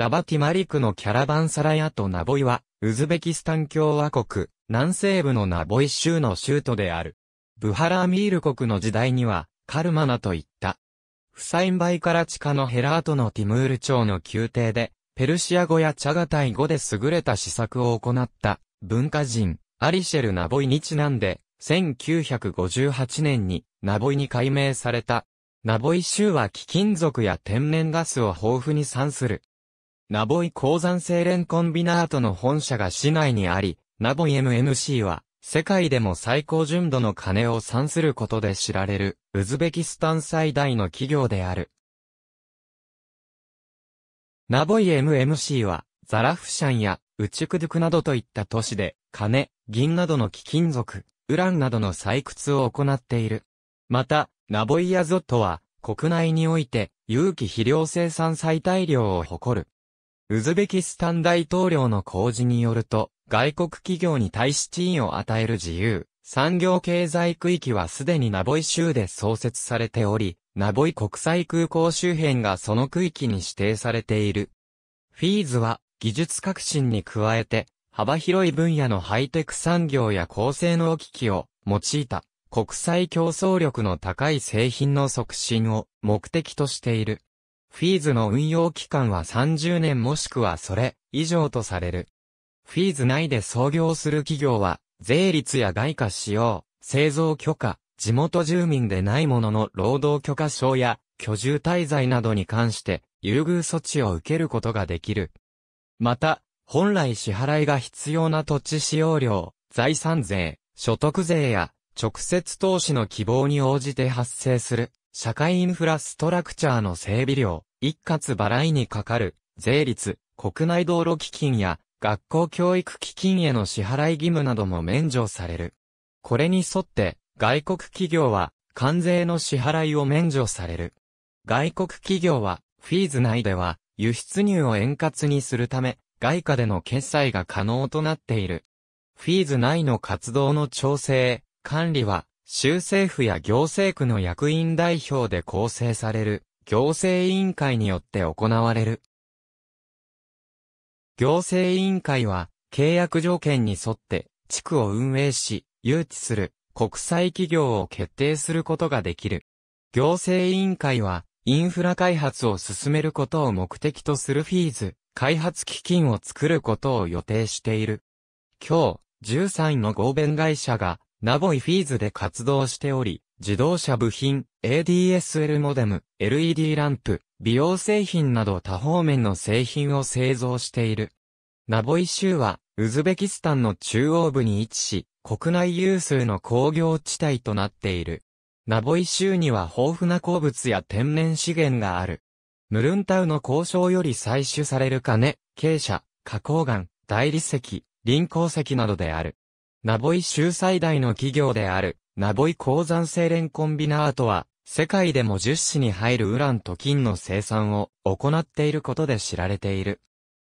ラバティマリクのキャラバンサラヤとナボイは、ウズベキスタン共和国、南西部のナボイ州の州都である。ブハラーミール国の時代には、カルマナといった。フサインバイから地下のヘラートのティムール朝の宮廷で、ペルシア語やチャガタイ語で優れた施策を行った文化人、アリシェル・ナボイにちなんで、1958年にナボイに改名された。ナボイ州は貴金属や天然ガスを豊富に産するナボイ鉱山精錬コンビナートの本社が市内にあり、ナボイ MMC は、世界でも最高純度の金を産することで知られる、ウズベキスタン最大の企業である。ナボイ MMC は、ザラフシャンや、ウチュクドゥクなどといった都市で、金、銀などの貴金属、ウランなどの採掘を行っている。また、ナボイアゾットは、国内において、有機肥料生産最大量を誇る。ウズベキスタン大統領の公示によると、外国企業に対し地位を与える自由、産業経済区域はすでにナボイ州で創設されており、ナボイ国際空港周辺がその区域に指定されている。フィーズは、技術革新に加えて、幅広い分野のハイテク産業や高性能機器を用いた国際競争力の高い製品の促進を目的としている。フィーズの運用期間は30年もしくはそれ以上とされる。フィーズ内で創業する企業は、税率や外貨使用、製造許可、地元住民でないものの労働許可証や居住滞在などに関して優遇措置を受けることができる。また、本来支払いが必要な土地使用料、財産税、所得税や直接投資の希望に応じて発生する社会インフラストラクチャーの整備料、一括払いにかかる、税率、国内道路基金や、学校教育基金への支払い義務なども免除される。これに沿って、外国企業は、関税の支払いを免除される。外国企業は、フィーズ内では、輸出入を円滑にするため、外貨での決済が可能となっている。フィーズ内の活動の調整、管理は、州政府や行政区の役員代表で構成される行政委員会によって行われる。行政委員会は契約条件に沿って地区を運営し、誘致する国際企業を決定することができる。行政委員会はインフラ開発を進めることを目的とするフィーズ、開発基金を作ることを予定している。今日、13の合弁会社がナボイフィーズで活動しており、自動車部品、ADSL モデム、LED ランプ、美容製品など多方面の製品を製造している。ナボイ州は、ウズベキスタンの中央部に位置し、国内有数の工業地帯となっている。ナボイ州には豊富な鉱物や天然資源がある。ムルンタウの交渉より採取される金、傾斜、花崗岩、大理石、林鉱石などである。ナボイ州最大の企業である、ナボイ鉱山精錬コンビナートは、世界でも10市に入るウランと金の生産を行っていることで知られている。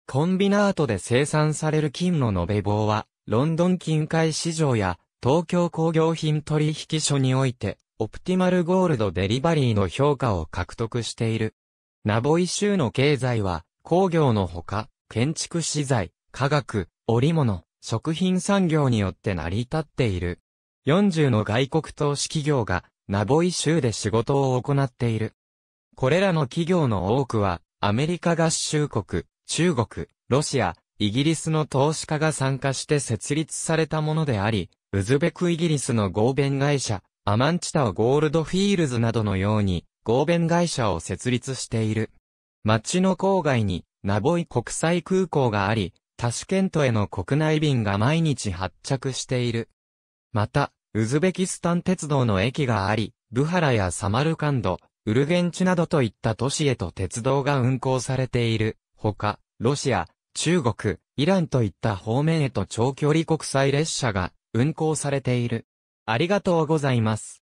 コンビナートで生産される金の延べ棒は、ロンドン金塊市場や東京工業品取引所において、オプティマルゴールドデリバリーの評価を獲得している。ナボイ州の経済は、工業のほか、建築資材、化学、織物、食品産業によって成り立っている。40の外国投資企業がナボイ州で仕事を行っている。これらの企業の多くはアメリカ合衆国、中国、ロシア、イギリスの投資家が参加して設立されたものであり、ウズベクイギリスの合弁会社、アマンチタオゴールドフィールズなどのように合弁会社を設立している。町の郊外にナボイ国際空港があり、タシケントへの国内便が毎日発着している。また、ウズベキスタン鉄道の駅があり、ブハラやサマルカンド、ウルゲンチなどといった都市へと鉄道が運行されている。ほか、ロシア、中国、イランといった方面へと長距離国際列車が運行されている。ありがとうございます。